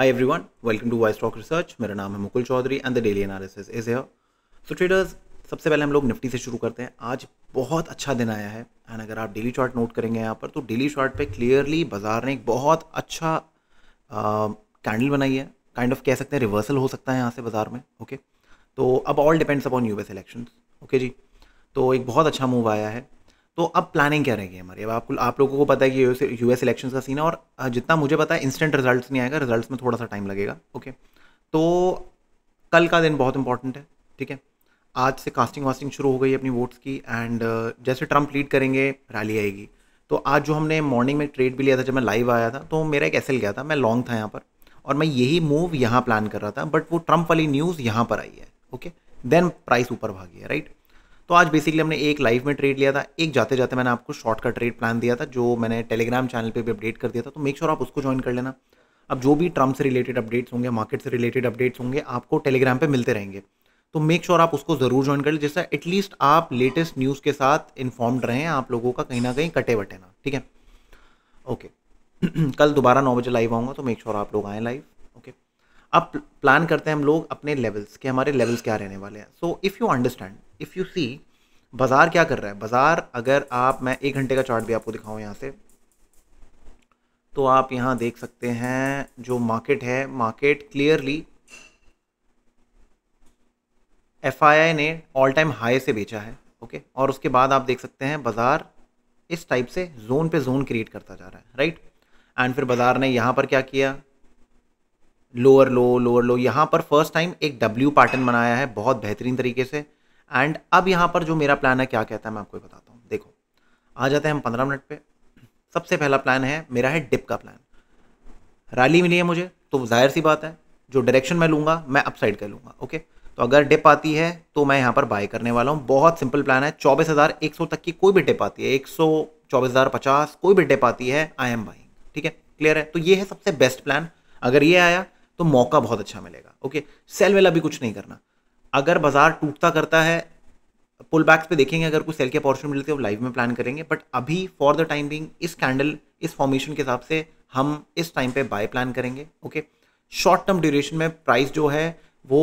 Hi everyone, welcome to Stock Research. मेरा नाम है Mukul Chaudhary and the daily analysis is here so traders सबसे पहले हम लोग निफ्टी से शुरू करते हैं आज बहुत अच्छा दिन आया है एंड अगर आप डेली चार्ट नोट करेंगे यहाँ पर तो डेली चार्ट पे क्लियरली बाजार ने एक बहुत अच्छा कैंडल बनाई है काइंड ऑफ कह सकते हैं रिवर्सल हो सकता है यहाँ से बाजार में ओके okay? तो अब all depends upon U S election okay जी तो एक बहुत अच्छा मूव आया है तो अब प्लानिंग क्या रहेगी हमारी अब आपको आप लोगों को पता है कि यू एस इलेक्शन का सीन है और जितना मुझे पता है इंस्टेंट रिजल्ट नहीं आएगा रिजल्ट में थोड़ा सा टाइम लगेगा ओके तो कल का दिन बहुत इंपॉर्टेंट है ठीक है आज से कास्टिंग वास्टिंग शुरू हो गई अपनी वोट्स की एंड जैसे ट्रंप लीड करेंगे रैली आएगी तो आज जो हमने मॉर्निंग में ट्रेड भी लिया था जब मैं लाइव आया था तो मेरा एक एस गया था मैं लॉन्ग था यहाँ पर और मैं यही मूव यहाँ प्लान कर रहा था बट वो ट्रम्प वाली न्यूज़ यहाँ पर आई है ओके देन प्राइस ऊपर भागी है राइट तो आज बेसिकली हमने एक लाइव में ट्रेड लिया था एक जाते जाते मैंने आपको शॉर्ट का ट्रेड प्लान दिया था जो मैंने टेलीग्राम चैनल पर भी अपडेट कर दिया था तो मेक श्योर आप उसको ज्वाइन कर लेना अब जो भी ट्रम्प से रिलेटेड अपडेट्स होंगे मार्केट से रिलेटेड अपडेट्स होंगे आपको टेलीग्राम पे मिलते रहेंगे तो मेक श्योर आप उसको ज़रूर ज्वाइन कर लें जिससे एटलीस्ट आप लेटेस्ट न्यूज़ के साथ इन्फॉर्म्ड रहें आप लोगों का कहीं ना कहीं कटे बटे ना ठीक है ओके कल दोबारा नौ बजे लाइव आऊँगा तो मेक श्योर आप लोग आएँ लाइव ओके अब प्लान करते हैं हम लोग अपने लेवल्स के हमारे लेवल्स क्या रहने वाले हैं so if you understand if you see बाज़ार क्या कर रहा है बाज़ार अगर आप मैं एक घंटे का चार्ट भी आपको दिखाऊं यहाँ से तो आप यहाँ देख सकते हैं जो मार्केट है मार्केट क्लियरली एफ ने ऑल टाइम हाई से बेचा है ओके और उसके बाद आप देख सकते हैं बाज़ार इस टाइप से जोन पे जोन क्रिएट करता जा रहा है राइट एंड फिर बाज़ार ने यहाँ पर क्या किया लोअर लो लोअर लो यहाँ पर फर्स्ट टाइम एक डब्ल्यू पैटर्न बनाया है बहुत बेहतरीन तरीके से एंड अब यहाँ पर जो मेरा प्लान है क्या कहता है मैं आपको बताता हूँ देखो आ जाते हैं हम पंद्रह मिनट पर सबसे पहला प्लान है मेरा है डिप का प्लान रैली मिली है मुझे तो जाहिर सी बात है जो डायरेक्शन मैं लूँगा मैं अपसाइड कर लूँगा ओके तो अगर डिप आती है तो मैं यहाँ पर बाय करने वाला हूँ बहुत सिंपल प्लान है चौबीस हज़ार एक सौ तक की कोई भी डिप आती है एक सौ चौबीस हज़ार पचास कोई भी डिप आती है आई एम बाइंग ठीक है क्लियर है तो ये है सबसे बेस्ट प्लान अगर ये आया तो मौका बहुत अच्छा मिलेगा ओके सेल वेल अभी कुछ नहीं करना अगर बाजार टूटता करता है पुल बैक्स पे देखेंगे अगर कुछ सेल के अपॉर्चुनिटी है तो लाइव में प्लान करेंगे बट अभी फॉर द टाइम बिंग इस कैंडल इस फॉर्मेशन के हिसाब से हम इस टाइम पे बाय प्लान करेंगे ओके शॉर्ट टर्म ड्यूरेशन में प्राइस जो है वो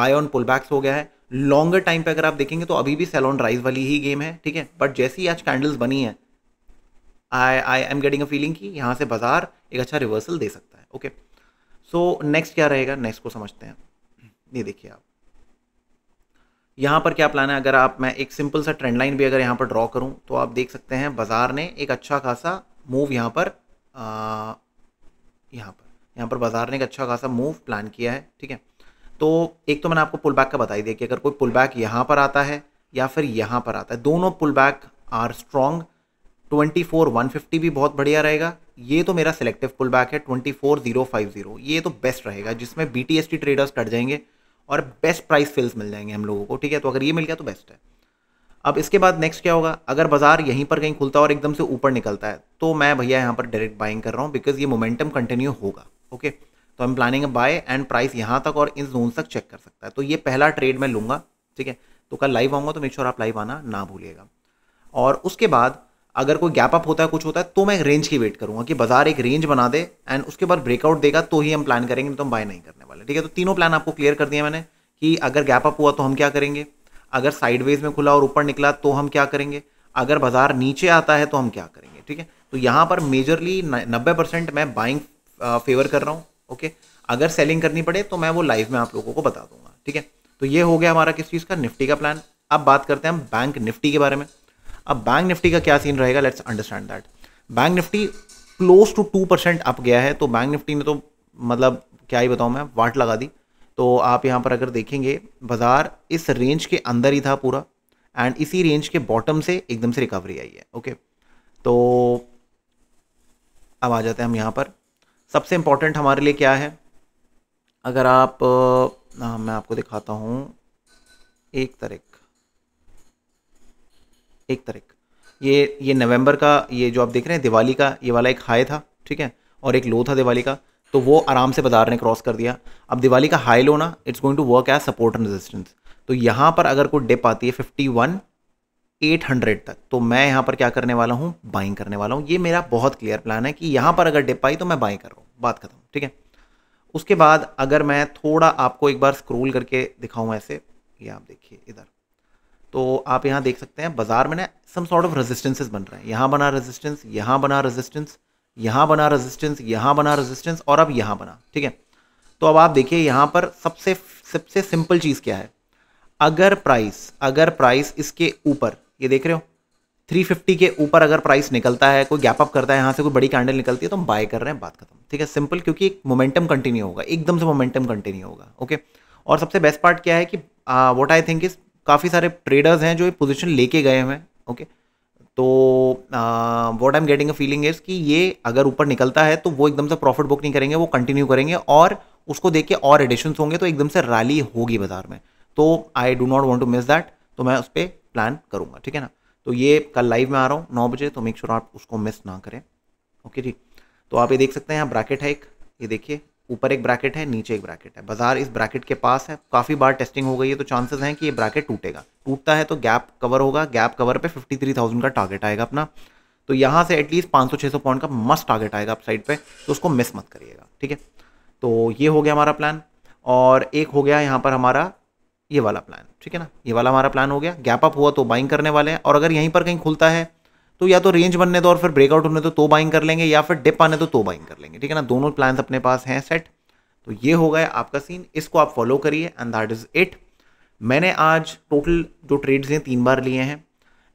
बाय ऑन पुल बैक्स हो गया है लॉन्गर टाइम पे अगर आप देखेंगे तो अभी भी सेल ऑन राइज वाली ही गेम है ठीक है बट जैसी आज कैंडल्स बनी है I I am getting a feeling कि यहाँ से बाजार एक अच्छा रिवर्सल दे सकता है ओके सो नेक्स्ट क्या रहेगा नेक्स्ट को समझते हैं ये देखिए आप यहाँ पर क्या प्लान है अगर आप मैं एक सिंपल सा ट्रेंड लाइन भी अगर यहाँ पर ड्रॉ करूँ तो आप देख सकते हैं बाज़ार ने एक अच्छा खासा मूव यहाँ पर यहाँ पर यहाँ पर बाज़ार ने एक अच्छा खासा मूव प्लान किया है ठीक है तो एक तो मैंने आपको पुल बैक का बताई दिया कि अगर कोई पुल बैक यहाँ पर आता है या फिर यहाँ पर आता है दोनों pull back are strong twenty four one fifty भी बहुत बढ़िया रहेगा ये तो मेरा सिलेक्टिव पुल बैक है twenty four zero five zero ये तो बेस्ट रहेगा जिसमें B T S T traders cut जाएंगे और बेस्ट प्राइस सेल्स मिल जाएंगे हम लोगों को ठीक है तो अगर ये मिल गया तो बेस्ट है अब इसके बाद नेक्स्ट क्या होगा अगर बाजार यहीं पर कहीं खुलता है और एकदम से ऊपर निकलता है तो मैं भैया यहाँ पर डायरेक्ट बाइंग कर रहा हूँ बिकॉज ये मोमेंटम कंटिन्यू होगा ओके तो हम प्लानिंग बाय एंड प्राइस यहाँ तक और इन जोन तक चेक कर सकता है तो ये पहला ट्रेड मैं लूँगा ठीक है तो कल लाइव आऊँगा तो मेक श्योर आप लाइव आना ना भूलिएगा और उसके बाद अगर कोई गैप अप होता है कुछ होता है तो मैं एक रेंज की वेट करूंगा कि बाजार एक रेंज बना दे एंड उसके बाद ब्रेकआउट देगा तो ही हम प्लान करेंगे तो हम बाय नहीं करने वाले ठीक है तो तीनों प्लान आपको क्लियर कर दिया मैंने कि अगर गैप अप हुआ तो हम क्या करेंगे अगर साइडवेज में खुला और ऊपर निकला तो हम क्या करेंगे अगर बाजार नीचे आता है तो हम क्या करेंगे ठीक है तो यहाँ पर मेजरली नब्बे परसेंट मैं बाइंग फेवर कर रहा हूँ ओके अगर सेलिंग करनी पड़े तो मैं वो लाइव में आप लोगों को बता दूंगा ठीक है तो ये हो गया हमारा किस चीज़ का निफ्टी का प्लान अब बात करते हैं हम बैंक निफ्टी के बारे में अब बैंक निफ्टी का क्या सीन रहेगा let's understand that bank Nifty close to two percent up गया है तो बैंक निफ्टी ने तो मतलब क्या ही बताऊँ मैं वाट लगा दी तो आप यहाँ पर अगर देखेंगे बाज़ार इस रेंज के अंदर ही था पूरा एंड इसी रेंज के बॉटम से एकदम से रिकवरी आई है ओके तो अब आ जाते हैं हम यहाँ पर सबसे इम्पॉर्टेंट हमारे लिए क्या है अगर आप आ, मैं आपको दिखाता हूँ एक तरह एक तारीख ये ये नवंबर का ये जो आप देख रहे हैं दिवाली का ये वाला एक हाई था ठीक है और एक लो था दिवाली का तो वो आराम से बाजार ने क्रॉस कर दिया अब दिवाली का हाई लो ना it's going to work as support and resistance तो यहाँ पर अगर कोई डिप आती है फिफ्टी वन एट हंड्रेड तक तो मैं यहाँ पर क्या करने वाला हूँ बाइंग करने वाला हूँ ये मेरा बहुत क्लियर प्लान है कि यहाँ पर अगर डिप आई तो मैं बाइंग कर रहा हूँ बात खत्म ठीक है उसके बाद अगर मैं थोड़ा आपको एक बार स्क्रोल करके दिखाऊँ ऐसे ये आप देखिए इधर तो आप यहाँ देख सकते हैं बाजार में ना सम सॉर्ट ऑफ रेजिस्टेंसेज बन रहे हैं यहाँ बना रेजिस्टेंस यहाँ बना रेजिस्टेंस यहाँ बना रेजिस्टेंस यहाँ बना रेजिस्टेंस और अब यहाँ बना ठीक है तो अब आप देखिए यहाँ पर सबसे सबसे सिंपल चीज़ क्या है अगर प्राइस अगर प्राइस इसके ऊपर ये देख रहे हो 350 के ऊपर अगर प्राइस निकलता है कोई गैप अप करता है यहाँ से कोई बड़ी कैंडल निकलती है तो हम बाय कर रहे हैं बात खत्म ठीक है सिंपल क्योंकि एक मोमेंटम कंटिन्यू होगा एकदम से मोमेंटम कंटिन्यू होगा ओके और सबसे बेस्ट पार्ट क्या है कि वॉट आई थिंक इज काफ़ी सारे ट्रेडर्स हैं जो ये पोजिशन लेके गए हुए हैं ओके तो what I am getting a feeling is कि ये अगर ऊपर निकलता है तो वो एकदम से प्रॉफिट बुक नहीं करेंगे वो कंटिन्यू करेंगे और उसको देख के और एडिशन्स होंगे तो एकदम से रैली होगी बाजार में तो I do not want to miss that तो मैं उस पर प्लान करूँगा ठीक है ना तो ये कल लाइव में आ रहा हूँ नौ बजे तो मेक श्योर sure आप उसको मिस ना करें ओके जी तो आप ये देख सकते हैं यहाँ ब्रैकेट है एक ये देखिए ऊपर एक ब्रैकेट है नीचे एक ब्रैकेट है बाजार इस ब्रैकेट के पास है काफ़ी बार टेस्टिंग हो गई है तो चांसेस हैं कि ये ब्रैकेट टूटेगा टूटता है तो गैप कवर होगा गैप कवर पे 53,000 का टारगेट आएगा अपना तो यहाँ से एटलीस्ट 500-600 पॉइंट का मस्त टारगेट आएगा आप साइड पर तो उसको मिस मत करिएगा ठीक है तो ये हो गया हमारा प्लान और एक हो गया यहाँ पर हमारा ये वाला प्लान ठीक है ना ये वाला हमारा प्लान हो गया गैप अप हुआ तो बाइंग करने वाले हैं और अगर यहीं पर कहीं खुलता है तो या तो रेंज बनने दो और फिर ब्रेकआउट होने दो तो बाइंग कर लेंगे या फिर डिप आने दो तो बाइंग कर लेंगे ठीक है ना दोनों प्लान अपने पास हैं सेट तो ये हो गया आपका सीन इसको आप फॉलो करिए एंड दैट इज़ इट मैंने आज टोटल जो ट्रेड्स हैं तीन बार लिए हैं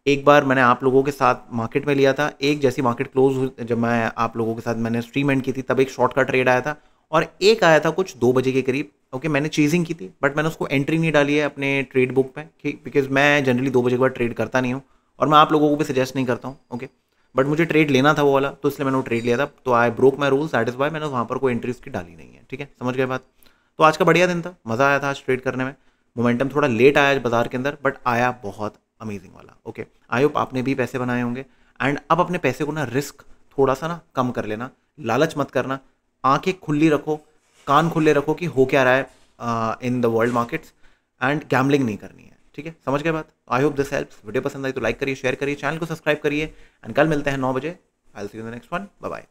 एक बार मैंने आप लोगों के साथ मार्केट में लिया था एक जैसी मार्केट क्लोज हुई जब मैं आप लोगों के साथ मैंने स्ट्रीम एंड की थी तब एक शॉर्ट का ट्रेड आया था और एक आया था कुछ दो बजे के करीब ओके मैंने चीजिंग की थी बट मैंने उसको एंट्री नहीं डाली है अपने ट्रेड बुक में बिकॉज मैं जनरली दो बजे के बाद ट्रेड करता नहीं हूँ और मैं आप लोगों को भी सजेस्ट नहीं करता हूँ ओके बट मुझे ट्रेड लेना था वो वाला तो इसलिए मैंने वो ट्रेड लिया था तो I broke my rules that is why मैंने वहाँ पर कोई एंट्री की डाली नहीं है ठीक है समझ गए बात तो आज का बढ़िया दिन था मज़ा आया था आज ट्रेड करने में मोमेंटम थोड़ा लेट आया आज बाजार के अंदर बट आया बहुत अमेजिंग वाला ओके आई होप आपने भी पैसे बनाए होंगे एंड अब अपने पैसे को ना रिस्क थोड़ा सा ना कम कर लेना लालच मत करना आंखें खुली रखो कान खुले रखो कि हो क्या रहा है in the world markets and gambling नहीं करनी है ठीक है समझ गए बात I hope this helps video पसंद आई तो लाइक करिए शेयर करिए चैनल को सब्सक्राइब करिए एंड कल मिलते हैं नौ बजे I see you the next one bye